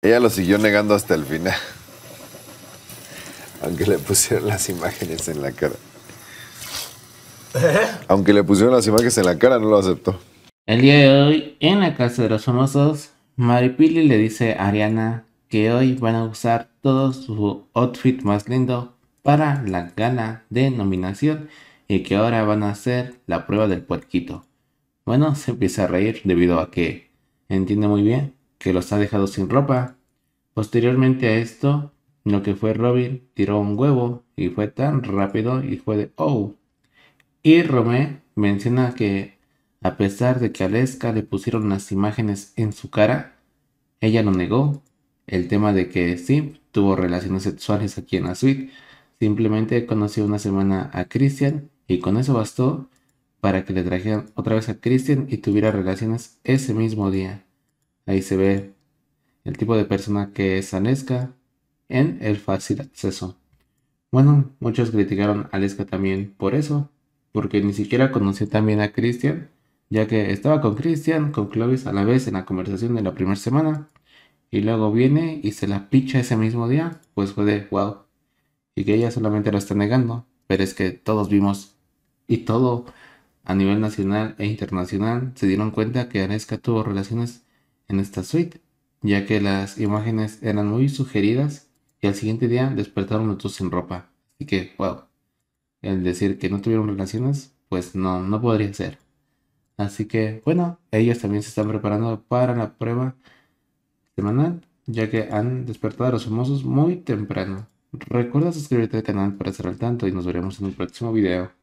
Ella lo siguió negando hasta el final. Aunque le pusieron las imágenes en la cara. ¿Eh? Aunque le pusieron las imágenes en la cara, no lo aceptó. El día de hoy, en la casa de los famosos, Maripili le dice a Ariana que hoy van a usar todo su outfit más lindo para la gana de nominación y que ahora van a hacer la prueba del puerquito. Bueno, se empieza a reír debido a que entiende muy bien que los ha dejado sin ropa. Posteriormente a esto, lo que fue Robin tiró un huevo y fue tan rápido y fue de oh. Y Romé menciona que a pesar de que a Leska le pusieron las imágenes en su cara, ella lo negó. El tema de que sí tuvo relaciones sexuales aquí en la suite, simplemente conoció una semana a Christian y con eso bastó para que le trajeran otra vez a Christian y tuviera relaciones ese mismo día. Ahí se ve el tipo de persona que es Aleska en el fácil acceso. Bueno, muchos criticaron a Aleska también por eso, porque ni siquiera conoció también a Christian, ya que estaba con Christian, con Clovis a la vez en la conversación de la primera semana, y luego viene y se la picha ese mismo día, pues fue de wow. Y que ella solamente lo está negando, pero es que todos vimos y todo a nivel nacional e internacional se dieron cuenta que Aleska tuvo relaciones en esta suite, ya que las imágenes eran muy sugeridas y al siguiente día despertaron los dos sin ropa. Así que, wow, el decir que no tuvieron relaciones, pues no, no podría ser. Así que, bueno, ellos también se están preparando para la prueba semanal, ya que han despertado a los famosos muy temprano. Recuerda suscribirte al canal para estar al tanto y nos veremos en el próximo video.